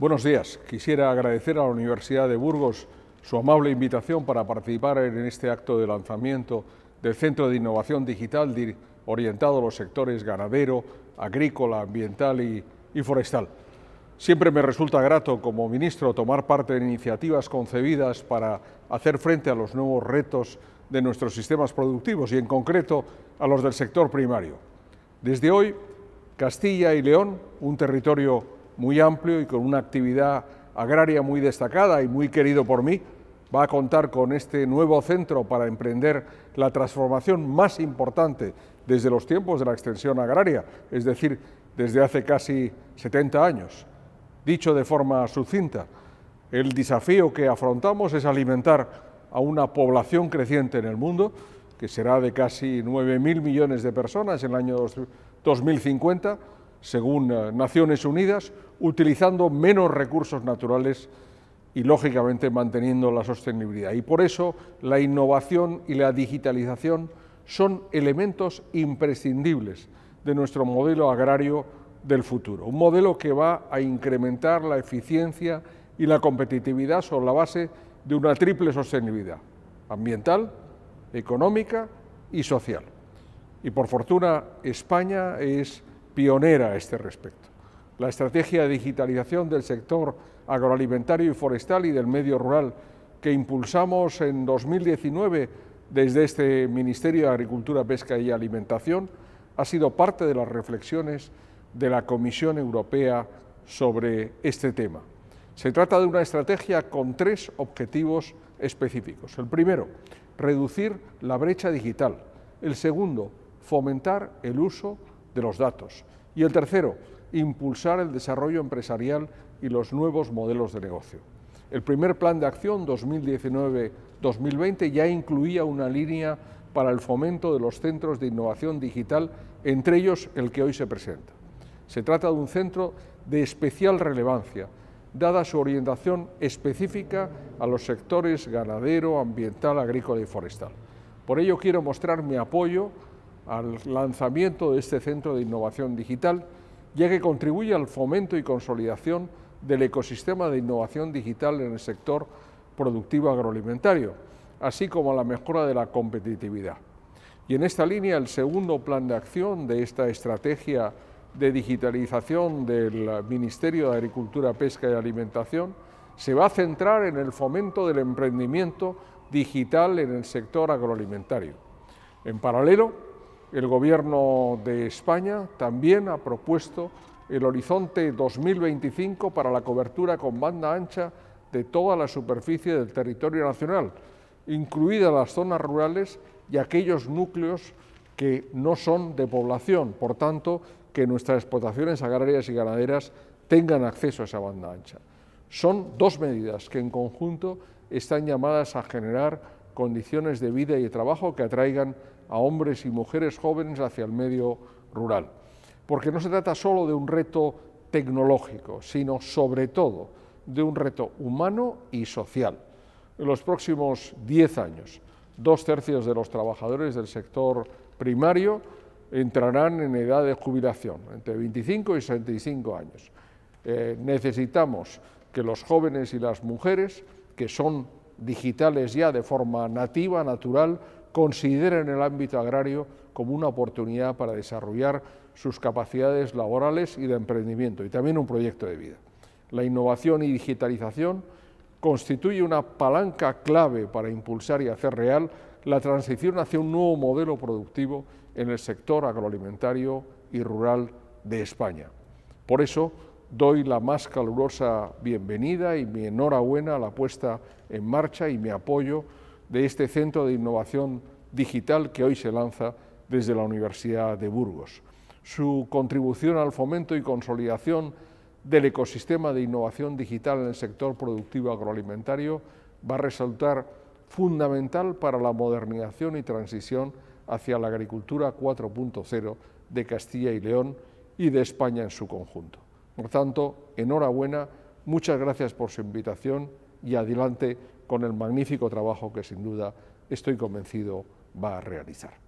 Buenos días. Quisiera agradecer a la Universidad de Burgos su amable invitación para participar en este acto de lanzamiento del Centro de Innovación Digital orientado a los sectores ganadero, agrícola, ambiental y, forestal. Siempre me resulta grato como ministro tomar parte en iniciativas concebidas para hacer frente a los nuevos retos de nuestros sistemas productivos y en concreto a los del sector primario. Desde hoy, Castilla y León, un territorio muy amplio y con una actividad agraria muy destacada y muy querido por mí, va a contar con este nuevo centro para emprender la transformación más importante desde los tiempos de la extensión agraria, es decir, desde hace casi 70 años. Dicho de forma sucinta, el desafío que afrontamos es alimentar a una población creciente en el mundo, que será de casi 9.000 millones de personas en el año 2050, según eh, Naciones Unidas, utilizando menos recursos naturales y, lógicamente, manteniendo la sostenibilidad. Y por eso la innovación y la digitalización son elementos imprescindibles de nuestro modelo agrario del futuro, un modelo que va a incrementar la eficiencia y la competitividad sobre la base de una triple sostenibilidad, ambiental, económica y social. Y por fortuna España es pionera a este respecto. La estrategia de digitalización del sector agroalimentario y forestal y del medio rural que impulsamos en 2019 desde este Ministerio de Agricultura, Pesca y Alimentación ha sido parte de las reflexiones de la Comisión Europea sobre este tema. Se trata de una estrategia con tres objetivos específicos. El primero, reducir la brecha digital. El segundo, fomentar el uso de los datos. Y el tercero, impulsar el desarrollo empresarial y los nuevos modelos de negocio. El primer plan de acción 2019-2020 ya incluía una línea para el fomento de los centros de innovación digital, entre ellos el que hoy se presenta. Se trata de un centro de especial relevancia, dada su orientación específica a los sectores ganadero, ambiental, agrícola y forestal. Por ello quiero mostrar mi apoyo al lanzamiento de este Centro de Innovación Digital, ya que contribuye al fomento y consolidación del ecosistema de innovación digital en el sector productivo agroalimentario, así como a la mejora de la competitividad. Y en esta línea, el segundo plan de acción de esta estrategia de digitalización del Ministerio de Agricultura, Pesca y Alimentación se va a centrar en el fomento del emprendimiento digital en el sector agroalimentario. En paralelo, el Gobierno de España también ha propuesto el horizonte 2025 para la cobertura con banda ancha de toda la superficie del territorio nacional, incluidas las zonas rurales y aquellos núcleos que no son de población, por tanto, que nuestras explotaciones agrarias y ganaderas tengan acceso a esa banda ancha. Son dos medidas que en conjunto están llamadas a generar condiciones de vida y de trabajo que atraigan a hombres y mujeres jóvenes hacia el medio rural. Porque no se trata solo de un reto tecnológico, sino sobre todo de un reto humano y social. En los próximos 10 años, dos tercios de los trabajadores del sector primario entrarán en edad de jubilación, entre 25 y 65 años. Eh, necesitamos que los jóvenes y las mujeres, que son digitales ya de forma nativa, natural, consideren el ámbito agrario como una oportunidad para desarrollar sus capacidades laborales y de emprendimiento y también un proyecto de vida. La innovación y digitalización constituye una palanca clave para impulsar y hacer real la transición hacia un nuevo modelo productivo en el sector agroalimentario y rural de España. Por eso, doy la más calurosa bienvenida y mi enhorabuena a la puesta en marcha y mi apoyo de este Centro de Innovación Digital que hoy se lanza desde la Universidad de Burgos. Su contribución al fomento y consolidación del ecosistema de innovación digital en el sector productivo agroalimentario va a resultar fundamental para la modernización y transición hacia la agricultura 4.0 de Castilla y León y de España en su conjunto. Por tanto, enhorabuena, muchas gracias por su invitación y adelante con el magnífico trabajo que sin duda estoy convencido va a realizar.